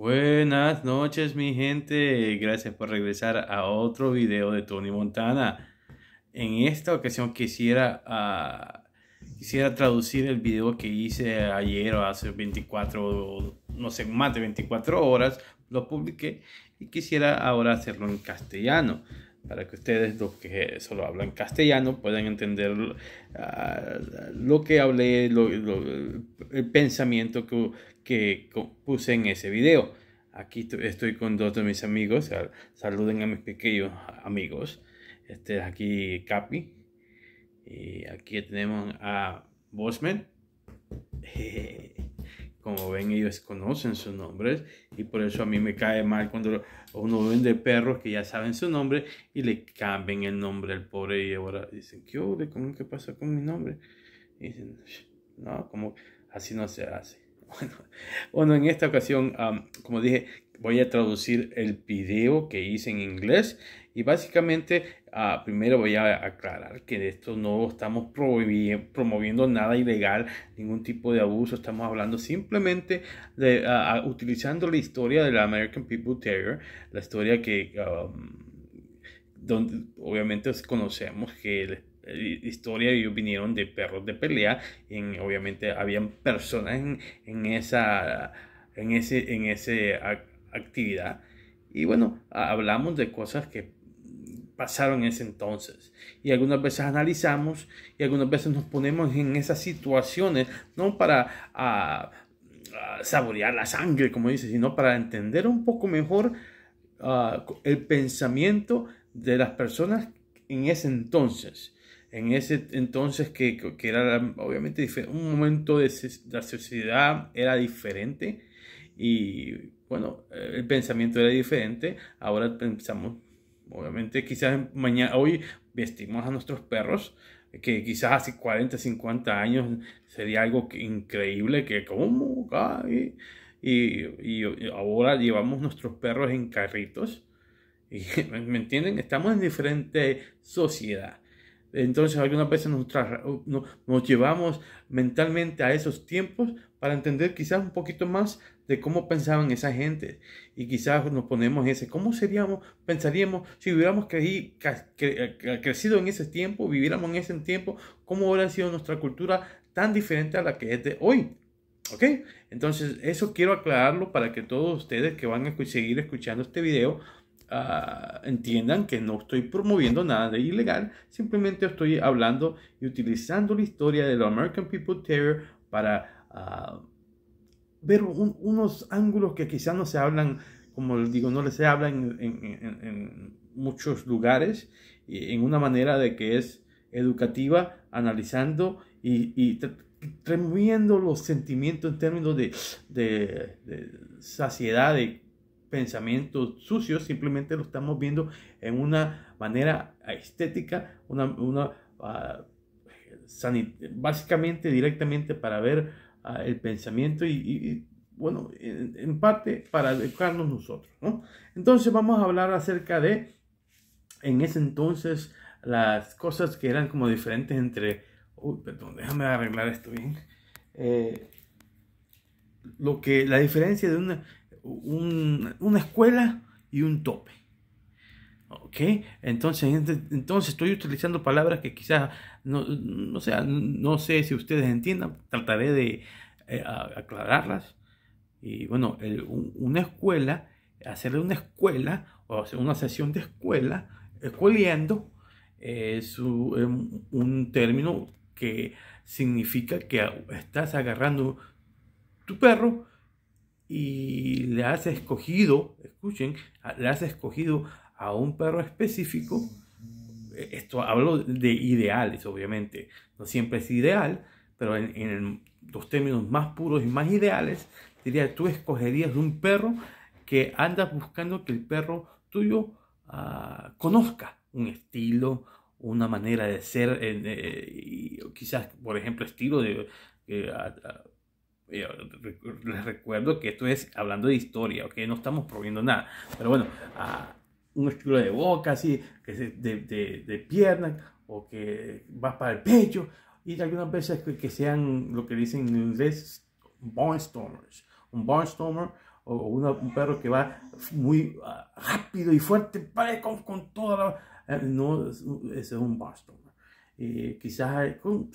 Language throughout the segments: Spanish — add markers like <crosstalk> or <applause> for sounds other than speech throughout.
Buenas noches mi gente, gracias por regresar a otro video de Tony Montana. En esta ocasión quisiera, ah, quisiera traducir el video que hice ayer o hace 24, no sé, más de 24 horas, lo publiqué y quisiera ahora hacerlo en castellano para que ustedes, los que solo hablan castellano, puedan entender ah, lo que hablé, el pensamiento que, que, puse en ese video. Aquí estoy con dos de mis amigos, saluden a mis pequeños amigos. Este es aquí Capi, y aquí tenemos a Bosman. <laughs> Eh, como ven, ellos conocen sus nombres y por eso a mí me cae mal cuando uno vende perros que ya saben su nombre y le cambian el nombre al pobre y ahora dicen, ¿qué ¿Cómo qué pasa con mi nombre? Y dicen, no, como así no se hace. <laughs> Bueno, en esta ocasión, como dije, voy a traducir el video que hice en inglés y básicamente ah, primero voy a aclarar que de esto no estamos promoviendo nada ilegal, ningún tipo de abuso, estamos hablando simplemente de ah, ah, utilizando la historia de la American People Terrier, la historia que um, donde obviamente conocemos que la historia ellos vinieron de perros de pelea y obviamente habían personas en, esa en ese en ese actividad. Y bueno, hablamos de cosas que pasaron en ese entonces. Y algunas veces analizamos y algunas veces nos ponemos en esas situaciones, no para ah, ah, saborear la sangre, como dice, sino para entender un poco mejor ah, el pensamiento de las personas en ese entonces. En ese entonces que, que era obviamente un momento de, la sociedad era diferente y bueno, eh, el pensamiento era diferente, ahora pensamos, obviamente quizás mañana, hoy vestimos a nuestros perros, que quizás hace 40, 50 años sería algo increíble, que como, y, y, ahora llevamos nuestros perros en carritos, <laughs> ¿me entienden? Estamos en diferente sociedad. Entonces algunas veces nos, llevamos mentalmente a esos tiempos para entender quizás un poquito más de cómo pensaban esa gente. Y quizás nos ponemos ese, ¿cómo seríamos, pensaríamos si hubiéramos eh, crecido en ese tiempo, viviéramos en ese tiempo, cómo hubiera sido nuestra cultura tan diferente a la que es de hoy? ¿Ok? Entonces, eso quiero aclararlo para que todos ustedes que van a seguir escuchando este video Ah, entiendan que no estoy promoviendo nada de ilegal, simplemente estoy hablando y utilizando la historia de del American People Terror para ah, ver unos ángulos que quizás no se hablan, como digo, no les se hablan en, muchos lugares, en una manera de que es educativa, analizando y, y los sentimientos en términos de, de, de saciedad, de pensamientos sucios, simplemente lo estamos viendo en una manera estética, una, ah, básicamente directamente para ver ah, el pensamiento y, bueno, en, parte para educarnos nosotros, ¿no? Entonces vamos a hablar acerca de, en ese entonces, las cosas que eran como diferentes entre, uy, perdón, déjame arreglar esto bien, eh, lo que, la diferencia de una, un, una escuela y un tope. ¿Ok? Entonces, entonces estoy utilizando palabras que quizás no, no sé si ustedes entiendan, trataré de eh, aclararlas. Y bueno, una escuela, hacerle una escuela o hacer una sesión de escuela, escoliendo es eh, un término que significa que estás agarrando tu perro y le has escogido, escuchen, le has escogido a un perro específico, e, esto hablo de ideales, obviamente, no siempre es ideal, pero en, los términos más puros y más ideales, diría, tú escogerías un perro que andas buscando que el perro tuyo ah, conozca un estilo, una manera de ser, eh, quizás, por ejemplo, estilo de, eh, eh, les recuerdo que esto es hablando de historia, ¿ok? No estamos probando nada. Pero bueno, a un estilo de boca así, que de, de, pierna, o que va para el pecho, y algunas veces que, sean lo que dicen en inglés barnstormers. Un barnstormer o, un perro que va muy ah, rápido y fuerte para, con, con toda la... Eh, no, ese es un barnstormer. Eh, quizás son,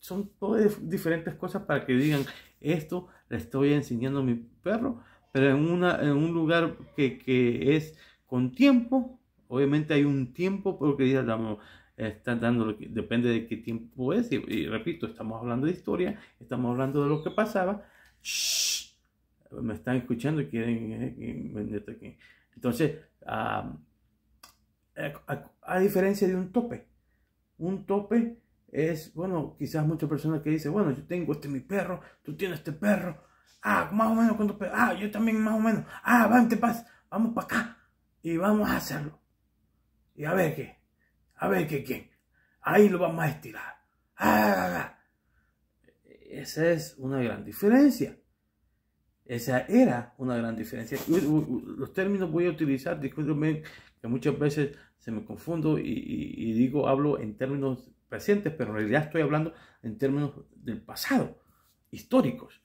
son todas diferentes cosas para que digan esto le estoy enseñando a mi perro, pero en, una, en un lugar que, es con tiempo. Obviamente hay un tiempo, porque ya estamos, están dando, depende de qué tiempo es. Y, repito, estamos hablando de historia, estamos hablando de lo que pasaba. me están escuchando y quieren venderte eh, aquí. Entonces, ah, eh, a, diferencia de un tope, un tope es, bueno, quizás muchas personas que dicen, bueno, yo tengo este mi perro, tú tienes este perro, ah, más o menos cuando ah, yo también más o menos, ah, vente, este paz, vamos para acá y vamos a hacerlo. Y a ver qué, a ver qué, quién, ahí lo vamos a estirar. Ah, ah, ah, ah. esa es una gran diferencia. Esa era una gran diferencia. Los términos voy a utilizar, discúlpenme que muchas veces se me confundo y digo, hablo en términos presentes, pero en realidad estoy hablando en términos del pasado, históricos.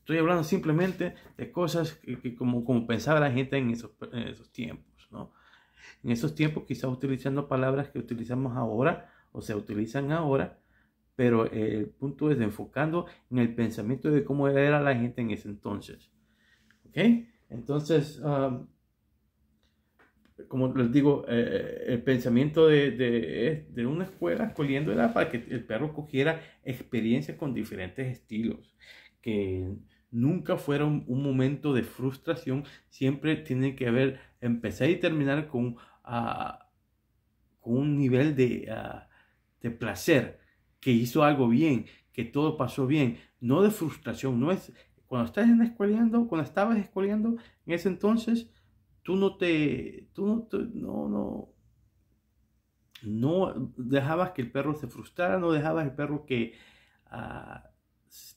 Estoy hablando simplemente de cosas que, como, como pensaba la gente en esos, esos tiempos, ¿no? En esos tiempos quizás utilizando palabras que utilizamos ahora o se utilizan ahora, pero eh, el punto es enfocando en el pensamiento de cómo era la gente en ese entonces. ¿Ok? Entonces, ah, como les digo, eh, eh, el pensamiento de, de, de, una escuela, escogiendo era para que el perro cogiera experiencias con diferentes estilos, que nunca fuera un, momento de frustración, siempre tiene que haber, empezar y terminar con, ah, con un nivel de, ah, de placer, que hizo algo bien, que todo pasó bien, no de frustración, no es, cuando estás escoleando, cuando estabas escoleando en ese entonces, no te, tú no, no, no, dejabas que el perro se frustrara, no dejabas el perro que ah,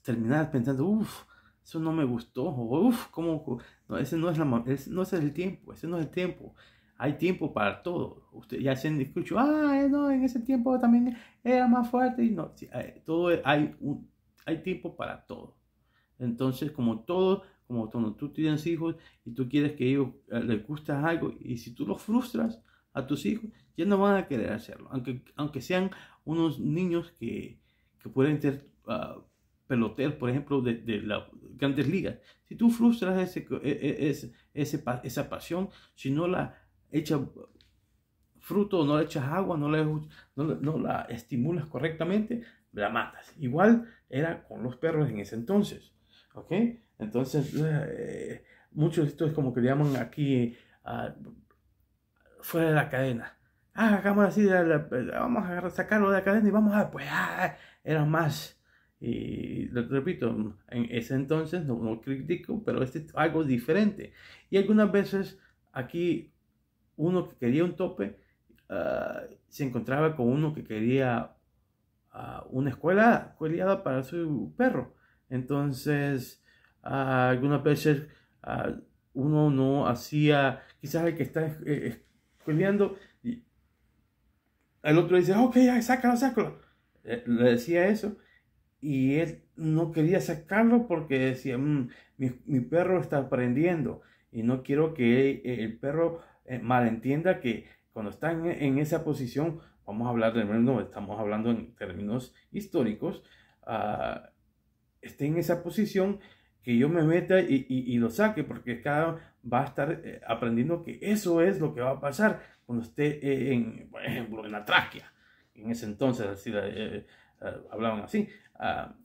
terminara pensando, uff, eso no me gustó, o uff, cómo, no, ese no es, no es el tiempo, ese no es el tiempo. Hay tiempo para todo. Usted ya se escuchó, ah, eh, no, en ese tiempo también era más fuerte. Y no, eh, todo, hay, hay tiempo para todo. Entonces, como todo, como Tú tienes hijos y tú quieres que ellos eh, les guste algo y si tú los frustras a tus hijos, ya no van a querer hacerlo. Aunque, aunque sean unos niños que, que pueden ser uh, por ejemplo, de, de las grandes ligas. Si tú frustras ese, e, e, ese, esa pasión, si no la echas fruto, no le echas agua, no, la no, no la estimulas correctamente, la matas. Igual era con los perros en ese entonces. ¿Ok? Entonces, eh, muchos de esto es como que le llaman aquí ah, fuera de la cadena. Ah, hagamos así, vamos a sacarlo de la cadena y vamos a, pues, ah, ah, era más. Y repito, en ese entonces no, no critico, pero este es algo diferente. Y algunas veces aquí uno que quería un tope se encontraba con uno que quería una escuela, escuela para su perro. Entonces, algunas veces uno no hacía, quizás el que está peleando, y el otro dice, ok, sácalo, sácalo. Eh, le decía eso y él no quería sacarlo porque decía, mm, mi, mi, perro está aprendiendo y no quiero que el, perro eh, malentienda que cuando está en, esa posición, vamos a hablar de no, estamos hablando en términos históricos, ah, esté en esa posición, que yo me meta y, y, lo saque, porque cada va a estar eh, aprendiendo que eso es lo que va a pasar cuando esté eh, en, por ejemplo, en la tráquea. En ese entonces eh, hablaban así. Ah,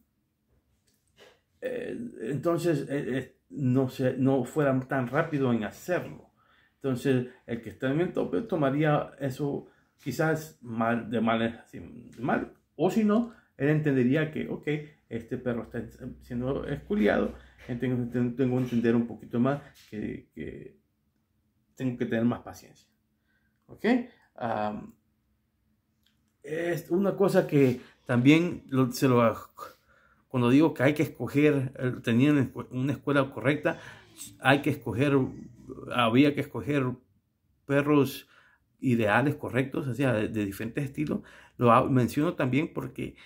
entonces no, se, no fueran tan rápido en hacerlo. Entonces el que está en el tope tomaría eso quizás mal, de mal, mal o si no, él entendería que, ok, este perro está em, siendo esculiado, tengo, que entender un poquito más que, tengo que tener más paciencia. ¿Ok? es una cosa que también se lo, cuando digo que hay que escoger, tenían una escuela correcta, hay que escoger, había que escoger perros ideales correctos, de, de diferentes estilos. Lo menciono también porque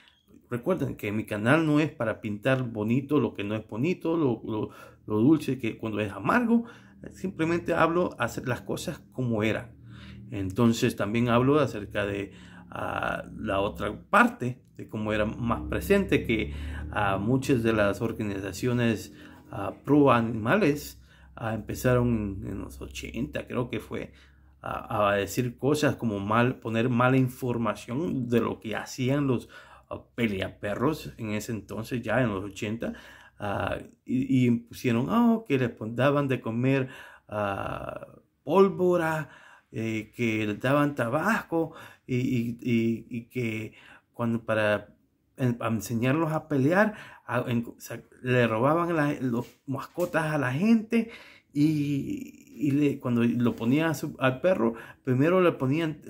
Recuerden que mi canal no es para pintar bonito lo que no es bonito, lo, dulce que cuando es amargo. Simplemente hablo hacer las cosas como era Entonces también hablo acerca de ah, la otra parte, de cómo era más presente que ah, muchas de las organizaciones ah, pro animales empezaron en los 80, creo que fue, a, a, decir cosas como mal, poner mala información de lo que hacían los pelea perros en ese entonces, ya en los 80, ah, y, pusieron, que ah, les daban de comer ah, pólvora, eh, que les daban tabaco, y, que cuando para enseñarlos a pelear, le robaban las mascotas a la gente y, cuando lo ponían al perro, primero le ponían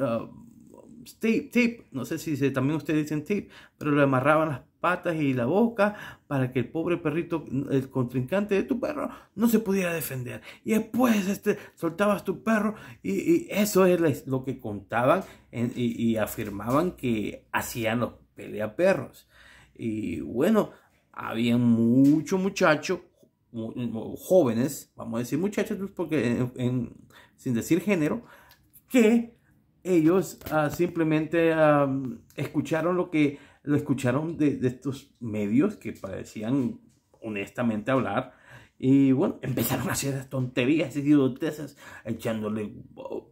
tip, no sé si también ustedes dicen tip, pero le amarraban las patas y la boca para que el pobre perrito, el contrincante de tu perro, no se pudiera defender. Y después este, soltabas tu perro y, eso es lo que contaban y, afirmaban que hacían los perros Y bueno, había muchos muchachos jóvenes, vamos a decir muchachos, pues, porque sin decir género, que ellos ah, simplemente escucharon lo que lo escucharon de, estos medios que parecían honestamente hablar y bueno, empezaron a hacer tonterías y idiotezas, echándole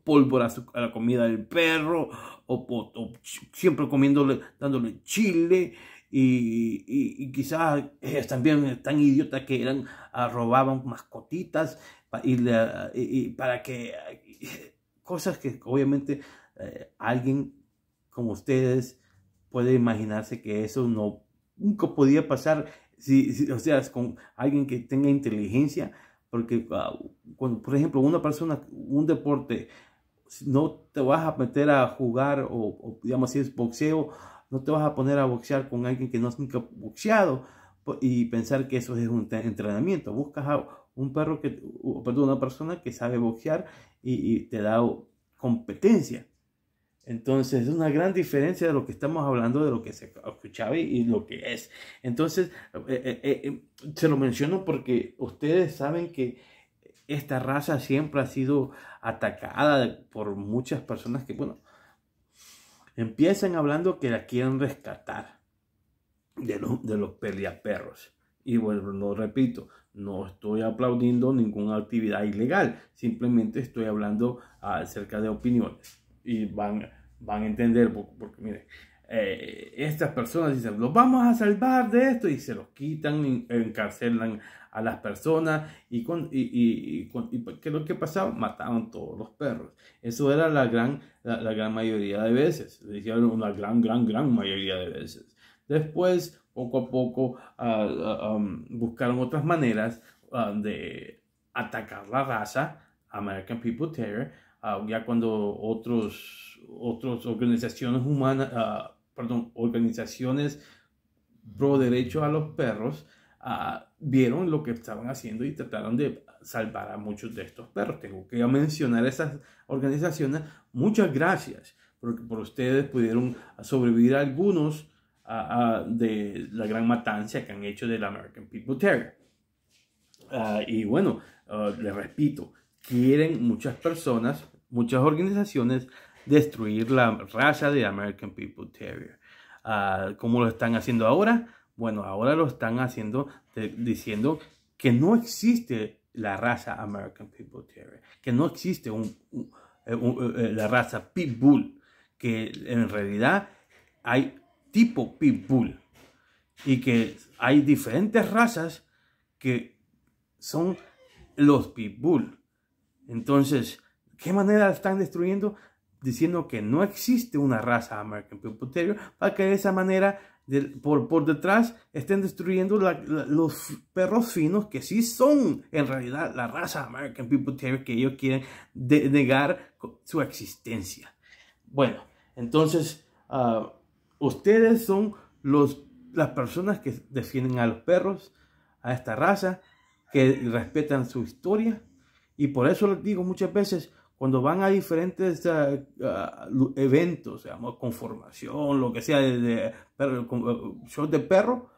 pólvora a, la comida del perro, o, siempre comiéndole, dándole chile, y, quizás también tan idiotas que eran ah, robaban mascotitas y, para que Cosas que obviamente eh, alguien como ustedes puede imaginarse que eso no nunca podía pasar si, o sea, con alguien que tenga inteligencia, porque ah, cuando, por ejemplo, una persona, un deporte, no te vas a meter a jugar o, digamos si es boxeo, no te vas a poner a boxear con alguien que no es nunca boxeado pues, y pensar que eso es un entrenamiento. Buscas a un perro que, perdón, una persona que sabe boxear y, te da competencia. Entonces es una gran diferencia de lo que estamos hablando, de lo que se escuchaba y, lo que es. Entonces, eh, eh, eh, se lo menciono porque ustedes saben que esta raza siempre ha sido atacada por muchas personas que, bueno, empiezan hablando que la quieren rescatar de, los, de los Y bueno, lo repito, no estoy aplaudiendo ninguna actividad ilegal, simplemente estoy hablando acerca de opiniones. Y van, van a entender, porque, miren, eh, estas personas dicen, los vamos a salvar de esto y se los quitan, encarcelan a las personas y, con, y, pues, ¿qué es lo que pasaba? Mataban todos los perros. Eso era la gran, gran mayoría de veces, le una gran, gran, gran mayoría de veces. Después poco a poco um, buscaron otras maneras um, de atacar la raza, American People Terror, um, ya cuando otros, otras organizaciones humanas, uh, perdón, organizaciones pro derecho a los perros, uh, vieron lo que estaban haciendo y trataron de salvar a muchos de estos perros. Tengo que mencionar esas organizaciones. Muchas gracias porque por ustedes pudieron sobrevivir algunos de la gran matanza que han hecho del American People Terrier. Ah, y bueno, ah, les repito, quieren muchas personas, muchas organizaciones destruir la raza de American People Terrier. Ah, ¿Cómo lo están haciendo ahora? Bueno, ahora lo están haciendo diciendo que no existe la raza American People Terrier, que no existe eh, eh, la raza Pitbull, que en realidad hay tipo pitbull y que hay diferentes razas que son los pitbull. Entonces, ¿qué manera están destruyendo? Diciendo que no existe una raza American Pitbull Terrier para que de esa manera, por, detrás, estén destruyendo los perros finos que sí son en realidad la raza American Pitbull Terrier que ellos quieren negar su existencia. Bueno, entonces... Ah, Ustedes son los, las personas que defienden a los perros, a esta raza, que respetan su historia. Y por eso les digo muchas veces, cuando van a diferentes ah, ah, eventos, digamos, formación, lo que sea, de, de perro, eh, de perro,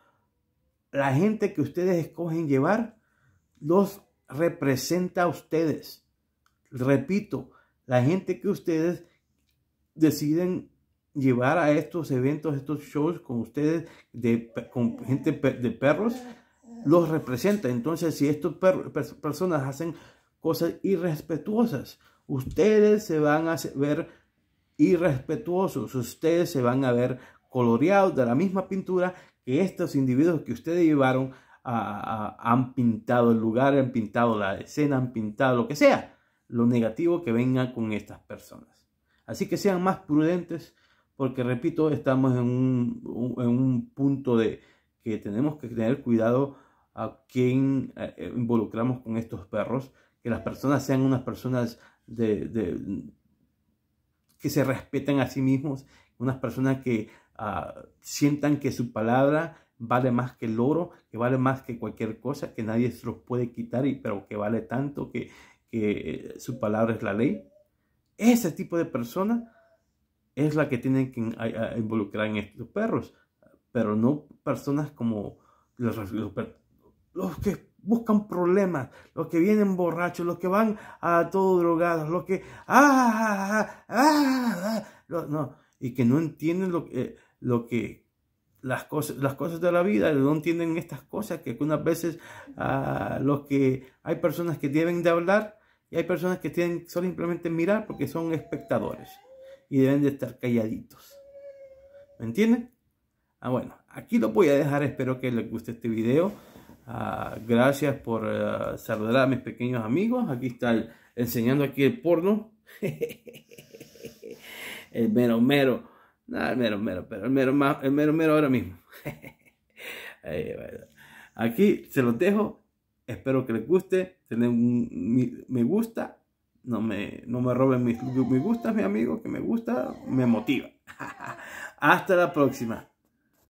la gente que ustedes escogen llevar los representa a ustedes. Repito, la gente que ustedes deciden llevar a estos eventos, estos shows con ustedes, de, con gente de perros, los representa. Entonces, si estas personas hacen cosas irrespetuosas, ustedes se van a ver irrespetuosos, ustedes se van a ver coloreados de la misma pintura que estos individuos que ustedes llevaron a, a, han pintado el lugar, han pintado la escena, han pintado lo que sea, lo negativo que venga con estas personas. Así que sean más prudentes, porque repito, estamos en un, en un punto de que tenemos que tener cuidado a quién eh, eh, involucramos con estos perros, que las personas sean unas personas de, que se respeten a sí mismos, unas personas que ah, sientan que su palabra vale más que el oro, que vale más que cualquier cosa, que nadie se los puede quitar, y, pero que vale tanto que, que eh, su palabra es la ley. Ese tipo de personas es la que tienen que involucrar en estos perros, pero no personas como los, que buscan problemas, los que vienen borrachos, los que van a todo drogados, los que ah, ah, ah, ah no, y que no entienden lo, que eh, lo que las cosas, las cosas de la vida, no entienden estas cosas que algunas veces los que hay personas que deben de hablar y hay personas que tienen solo simplemente mirar porque son espectadores y deben de estar calladitos. ¿Me entienden? Ah, bueno, aquí lo voy a dejar. Espero que les guste este video. Ah, gracias por ah, saludar a mis pequeños amigos. Aquí está enseñando aquí el porno. <laughs> el mero mero. Nada, mero mero, pero el mero, el mero mero ahora mismo. <laughs> aquí se los dejo. Espero que les guste. Tener un me gusta no me, no me roben mis me gustas, mi amigo, que me gusta, me motiva. <laughs> Hasta la próxima.